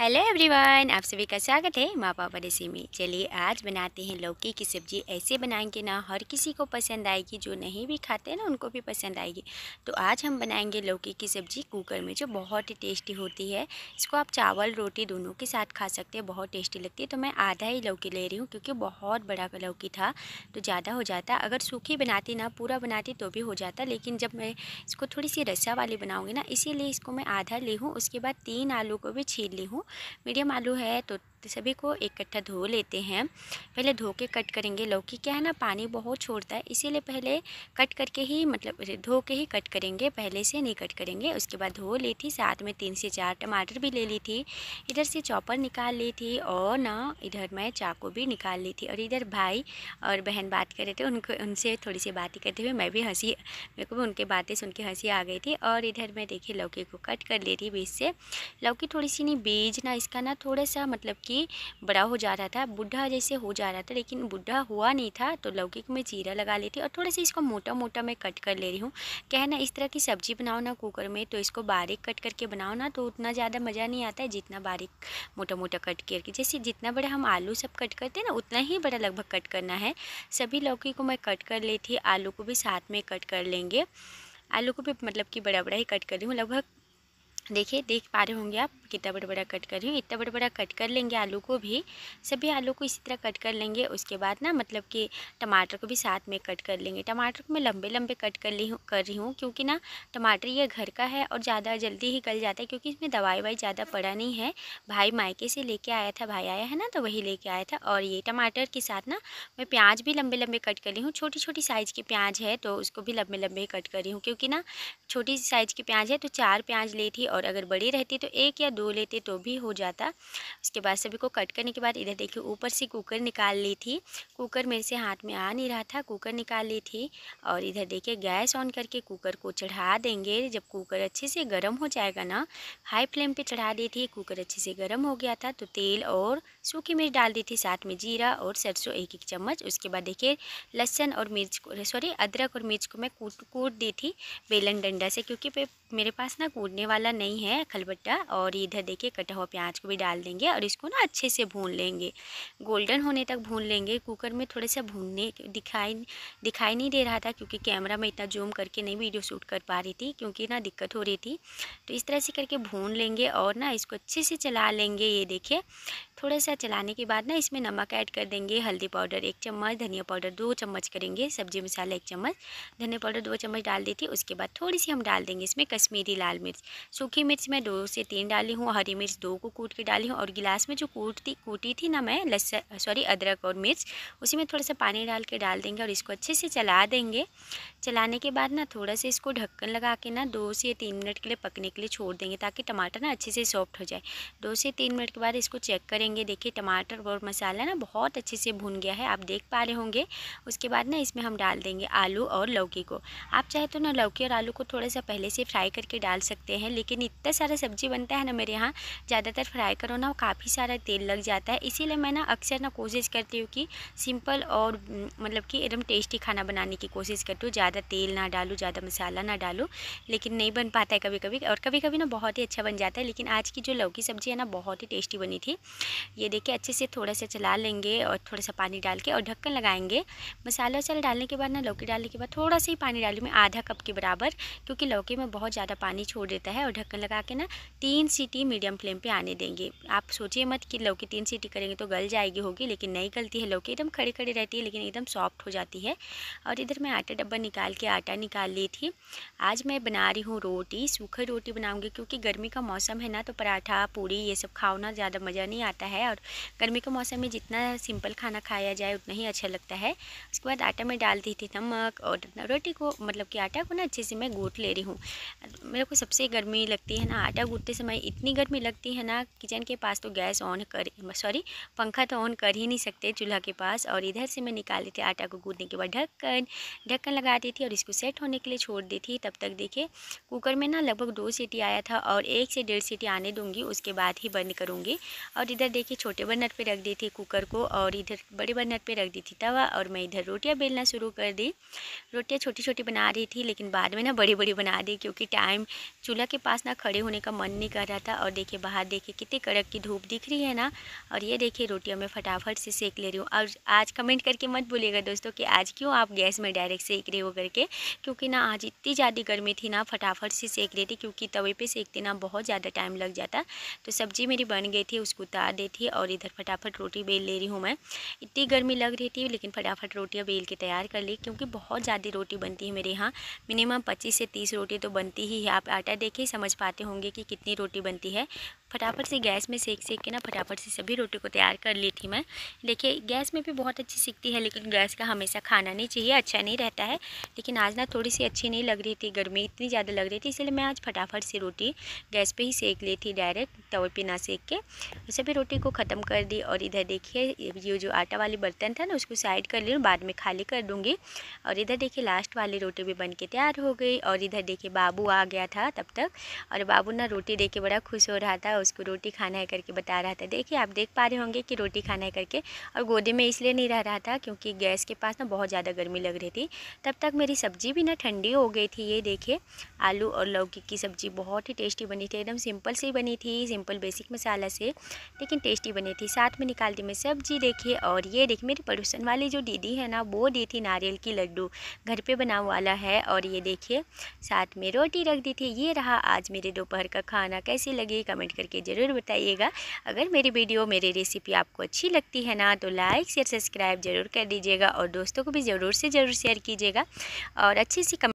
hello everyone आप सभी का स्वागत है माँ पापा रेसी में चलिए आज बनाते हैं लौकी की सब्ज़ी ऐसे बनाएंगे ना हर किसी को पसंद आएगी जो नहीं भी खाते हैं ना उनको भी पसंद आएगी तो आज हम बनाएंगे लौकी की सब्ज़ी कुकर में जो बहुत ही टेस्टी होती है इसको आप चावल रोटी दोनों के साथ खा सकते हैं बहुत टेस्टी लगती है तो मैं आधा ही लौकी ले रही हूँ क्योंकि बहुत बड़ा लौकी था तो ज़्यादा हो जाता अगर सूखी बनाती ना पूरा बनाती तो भी हो जाता लेकिन जब मैं इसको थोड़ी सी रस्सा वाली बनाऊँगी ना इसीलिए इसको मैं आधा ली हूँ उसके बाद तीन आलू को भी छीन ली हूँ मीडियम आलू है तो सकते तो सभी को इकट्ठा धो लेते हैं पहले धो के कट करेंगे लौकी क्या है ना पानी बहुत छोड़ता है इसीलिए पहले कट करके ही मतलब धो के ही कट करेंगे पहले से नहीं कट करेंगे उसके बाद धो ली थी साथ में तीन से चार टमाटर भी ले ली थी इधर से चॉपर निकाल ली थी और ना इधर मैं चाकू भी निकाल ली थी और इधर भाई और बहन बात कर रहे थे उनको उनसे थोड़ी सी बातें करते हुए मैं भी हंसी मेरे को भी उनके बातें सुन के हंसी आ गई थी और इधर मैं देखी लौकी को कट कर ली थी बीज से लौकी थोड़ी सी नहीं बीज ना इसका ना थोड़ा सा मतलब कि कि बड़ा हो जा रहा था बुढ़ा जैसे हो जा रहा था लेकिन बुढ़ा हुआ नहीं था तो को में जीरा लगा लेती और थोड़ा सा इसको मोटा मोटा मैं कट कर ले रही हूँ कहना इस तरह की सब्ज़ी बनाओ ना कुकर में तो इसको बारीक कट करके बनाओ ना तो उतना ज़्यादा मज़ा नहीं आता है जितना बारीक मोटा मोटा कट करके जैसे जितना बड़ा हम आलू सब कट करते हैं ना उतना ही बड़ा लगभग कट करना है सभी लौकी को मैं कट कर लेती आलू को भी साथ में कट कर लेंगे आलू को भी मतलब कि बड़ा बड़ा ही कट कर रही हूँ लगभग देखिए देख पा रहे होंगे आप कितना बड़ा बड़ा कट कर रही हूँ इतना बड़ा बड़ा कट कर लेंगे आलू को भी सभी आलू को इसी तरह कट कर लेंगे उसके बाद ना मतलब कि टमाटर को भी साथ में कट कर लेंगे टमाटर को मैं लंबे लंबे कट कर ली कर रही हूँ क्योंकि ना टमाटर ये घर का है और ज़्यादा जल्दी ही गल जाता है क्योंकि इसमें दवाई वाई ज़्यादा पड़ा नहीं है भाई मायके से लेके आया था भाई आया है ना तो वही लेके आया था और ये टमाटर के साथ ना मैं प्याज भी लंबे लंबे कट कर ली हूँ छोटी छोटी साइज़ की प्याज है तो उसको भी लंबे लंबे कट कर रही हूँ क्योंकि ना छोटी साइज़ की प्याज है तो चार प्याज ली थी और अगर बड़ी रहती तो एक या दो धो लेते तो भी हो जाता उसके बाद सभी को कट करने के बाद इधर देखिए ऊपर से कुकर निकाल ली थी कुकर मेरे से हाथ में आ नहीं रहा था कुकर निकाल ली थी और इधर देखिए गैस ऑन करके कुकर को चढ़ा देंगे जब कुकर अच्छे से गर्म हो जाएगा ना हाई फ्लेम पर चढ़ा दी थी कुकर अच्छे से गर्म हो गया था तो तेल और सूखी मिर्च डाल दी थी साथ में जीरा और सरसों एक एक चम्मच उसके बाद देखिए लहसन और मिर्च को सॉरी अदरक और मिर्च को मैं कूट कूट दी थी बेलन डंडा से क्योंकि मेरे पास ना कूदने वाला नहीं है खलबट्टा और इधर देखिए कटा हुआ प्याज को भी डाल देंगे और इसको ना अच्छे से भून लेंगे गोल्डन होने तक भून लेंगे कुकर में थोड़ा सा भूनने दिखाई दिखाई नहीं दे रहा था क्योंकि कैमरा में इतना जूम करके नहीं वीडियो शूट कर पा रही थी क्योंकि ना दिक्कत हो रही थी तो इस तरह से करके भून लेंगे और ना इसको अच्छे से चला लेंगे ये देखिए थोड़ा सा चलाने के बाद ना इसमें नमक ऐड कर देंगे हल्दी पाउडर एक चम्मच धनिया पाउडर दो चम्मच करेंगे सब्जी मसाला एक चम्मच धनिया पाउडर दो चम्मच डाल दी थी उसके बाद थोड़ी सी हम डाल देंगे इसमें कस कश्मीरी लाल मिर्च सूखी मिर्च मैं दो से तीन डाली हूँ हरी मिर्च दो को कूट के डाली हूँ और गिलास में जो कूटती कूटी थी ना मैं लहसुन सॉरी अदरक और मिर्च उसी में थोड़ा सा पानी डाल के डाल देंगे और इसको अच्छे से चला देंगे चलाने के बाद ना थोड़ा सा इसको ढक्कन लगा के ना दो से तीन मिनट के लिए पकने के लिए छोड़ देंगे ताकि टमाटर ना अच्छे से सॉफ्ट हो जाए दो से तीन मिनट के बाद इसको चेक करेंगे देखिए टमाटर और मसाला ना बहुत अच्छे से भुन गया है आप देख पा रहे होंगे उसके बाद ना इसमें हम डाल देंगे आलू और लौकी को आप चाहे तो ना लौकी और आलू को थोड़ा सा पहले से फ्राई फ्राई करके डाल सकते हैं लेकिन इतना सारा सब्जी बनता है ना मेरे यहाँ ज़्यादातर फ्राई करो ना काफ़ी सारा तेल लग जाता है इसीलिए मैं ना अक्सर ना कोशिश करती हूँ कि सिंपल और मतलब कि एकदम टेस्टी खाना बनाने की कोशिश करती हूँ ज़्यादा तेल ना डालूँ ज़्यादा मसाला ना डालूँ लेकिन नहीं बन पाता है कभी कभी और कभी कभी ना बहुत ही अच्छा बन जाता है लेकिन आज की जो लौकी सब्जी है ना बहुत ही टेस्टी बनी थी ये देखिए अच्छे से थोड़ा सा चला लेंगे और थोड़ा सा पानी डाल के और ढक्कन लगाएंगे मसाला वसाला डालने के बाद ना लौकी डालने के बाद थोड़ा सा ही पानी डालूँ मैं आधा कप के बराबर क्योंकि लौकी में बहुत ज़्यादा पानी छोड़ देता है और ढक्कन लगा के ना तीन सीटी मीडियम फ्लेम पे आने देंगे आप सोचिए मत कि लौकी तीन सीटी करेंगे तो गल जाएगी होगी लेकिन नहीं गलती है लौकी एकदम खड़े खड़ी रहती है लेकिन एकदम सॉफ्ट हो जाती है और इधर मैं आटा डब्बा निकाल के आटा निकाल ली थी आज मैं बना रही हूँ रोटी सूखी रोटी बनाऊँगी क्योंकि गर्मी का मौसम है ना तो पराठा पूड़ी ये सब खाओ ना ज़्यादा मज़ा नहीं आता है और गर्मी के मौसम में जितना सिंपल खाना खाया जाए उतना ही अच्छा लगता है उसके बाद आटा में डाल दी थी नमक और रोटी को मतलब कि आटा को ना अच्छे से मैं गूँथ ले रही हूँ मेरे को सबसे गर्मी लगती है ना आटा गूंथते समय इतनी गर्मी लगती है ना किचन के पास तो गैस ऑन कर सॉरी पंखा तो ऑन कर ही नहीं सकते चूल्हा के पास और इधर से मैं निकाल देती आटा को गूंथने के बाद ढक्कन ढक्कन लगा देती और इसको सेट होने के लिए छोड़ देती तब तक देखिए कुकर में ना लगभग दो सीटी आया था और एक से डेढ़ सीटी आने दूँगी उसके बाद ही बंद करूँगी और इधर देखिए छोटे बर्नर पर रख दी थी कुकर को और इधर बड़े बर्नर पर रख दी थी तवा और मैं इधर रोटियाँ बेलना शुरू कर दी रोटियाँ छोटी छोटी बना रही थी लेकिन बाद में ना बड़ी बड़ी बना दी क्योंकि टाइम चूल्हा के पास ना खड़े होने का मन नहीं कर रहा था और देखिए बाहर देखिए कितने कड़क की धूप दिख रही है ना और ये देखिए रोटियाँ मैं फटाफट से सेक ले रही हूँ और आज कमेंट करके मत भूलिएगा दोस्तों कि आज क्यों आप गैस में डायरेक्ट सेक रहे हो करके क्योंकि ना आज इतनी ज़्यादा गर्मी थी ना फटाफट से सेक रही थी क्योंकि तवे पर सेकते ना बहुत ज़्यादा टाइम लग जाता तो सब्ज़ी मेरी बन गई थी उसको उतार थी और इधर फटाफट रोटी बेल ले रही हूँ मैं इतनी गर्मी लग रही थी लेकिन फटाफट रोटियाँ बेल के तैयार कर ली क्योंकि बहुत ज़्यादा रोटी बनती है मेरे यहाँ मिनिमम पच्चीस से तीस रोटी तो बनती ही है आप आटा देखे समझ पाते होंगे कि कितनी रोटी बनती है फटाफट से गैस में सेक सेक के ना फटाफट से सभी रोटी को तैयार कर ली थी मैं देखिए गैस में भी बहुत अच्छी सीखती है लेकिन गैस का हमेशा खाना नहीं चाहिए अच्छा नहीं रहता है लेकिन आज ना थोड़ी सी अच्छी नहीं लग रही थी गर्मी इतनी ज़्यादा लग रही थी इसलिए मैं आज फटाफट से रोटी गैस पर ही सेक ली थी डायरेक्ट तवे पर ना सेक के तो सभी रोटी को ख़त्म कर दी और इधर देखिए ये जो आटा वाले बर्तन था ना उसको साइड कर ली बाद में खाली कर दूँगी और इधर देखिए लास्ट वाली रोटी भी बन के तैयार हो गई और इधर देखिए बाबू आ गया था तब तक और बाबू ना रोटी देख के बड़ा खुश हो रहा था उसको रोटी खाना है करके बता रहा था देखिए आप देख पा रहे होंगे कि रोटी खाना है करके और गोदे में इसलिए नहीं रह रहा था क्योंकि गैस के पास ना बहुत ज़्यादा गर्मी लग रही थी तब तक मेरी सब्ज़ी भी ना ठंडी हो गई थी ये देखिए आलू और लौकी की सब्ज़ी बहुत ही टेस्टी बनी थी एकदम सिंपल से बनी थी सिंपल बेसिक मसाला से लेकिन टेस्टी बनी थी साथ में निकाल दी मैं सब्ज़ी देखिए और ये देखिए मेरी पड़ोसन वाली जो दीदी है ना वो दी थी नारियल की लड्डू घर पर बना वाला है और ये देखिए साथ में रोटी रख दी थी ये रहा आज मेरे दोपहर का खाना कैसी लगी कमेंट करके करके ज़रूर बताइएगा अगर मेरी वीडियो मेरी रेसिपी आपको अच्छी लगती है ना तो लाइक शेयर सब्सक्राइब ज़रूर कर दीजिएगा और दोस्तों को भी ज़रूर से ज़रूर शेयर कीजिएगा और अच्छी सी कम